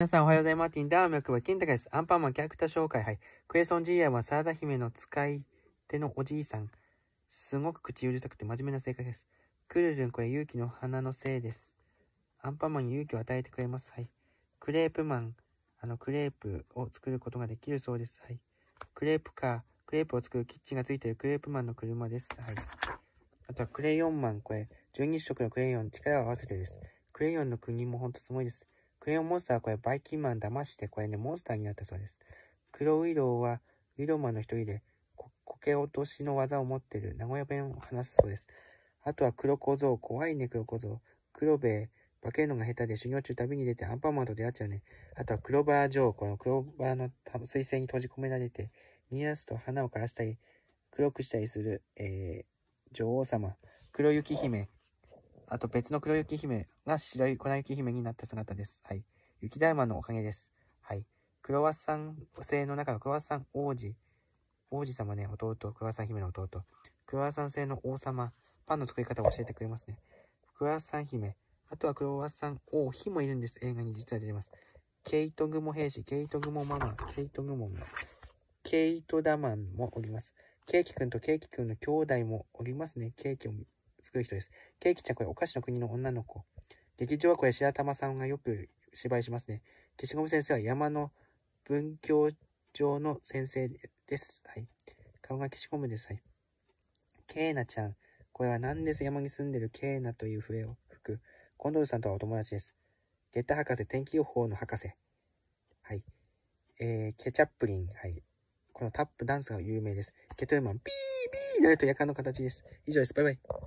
皆さんおはようございます。マーティンダーミョクは金高です。アンパンマンキャラクター紹介。はい。クエソンジーヤはサラダ姫の使い手のおじいさん。すごく口うるさくて真面目な性格です。クルルンこれ勇気の花のせいです。アンパンマンに勇気を与えてくれます。はい。クレープマン。あの、クレープを作ることができるそうです。はい。クレープカー。クレープを作るキッチンがついているクレープマンの車です。はい。あとはクレヨンマン。これ、12色のクレヨン。力を合わせてです。クレヨンの国もほんとすごいです。クレヨンモンスターはこれ、バイキンマン騙して、これね、モンスターになったそうです。黒ウイドウは、ウィドマンの一人で、苔落としの技を持ってる、名古屋弁を話すそうです。あとは黒小僧、怖いね、黒小僧。黒部、化けるのが下手で修行中旅に出てアンパンマンと出会っちゃうね。あとは黒バー城、この黒バーの水星に閉じ込められて、逃げ出すと花を枯らしたり、黒くしたりする、えー、女王様。黒雪姫、あと別の黒雪姫が白い粉雪姫になった姿です。はい。雪だるまのおかげです。はい。クロワッサン星の中のクロワッサン王子、王子様ね、弟、クロワッサン姫の弟、クロワッサン星の王様、パンの作り方を教えてくれますね。クロワッサン姫、あとはクロワッサン王妃もいるんです。映画に実は出てます。ケイトグモ兵士、ケイトグモママ、ケイトグモン、ケイトダマンもおります。ケーキくんとケーキくんの兄弟もおりますね。ケーキを作る人です。ケーキ着やお菓子の国の女の子。劇場はこれ白玉さんがよく芝居しますね。消しゴム先生は山の文教場の先生です。はい。顔が消しゴムです。はい。ケーナちゃん。これは何です山に住んでるケーナという笛を吹く。コンドルさんとはお友達です。ゲッタ博士、天気予報の博士。はい。えー、ケチャップリン。はい。このタップダンスが有名です。ケトルマン、ピーピーなるとやかの形です。以上です。バイバイ。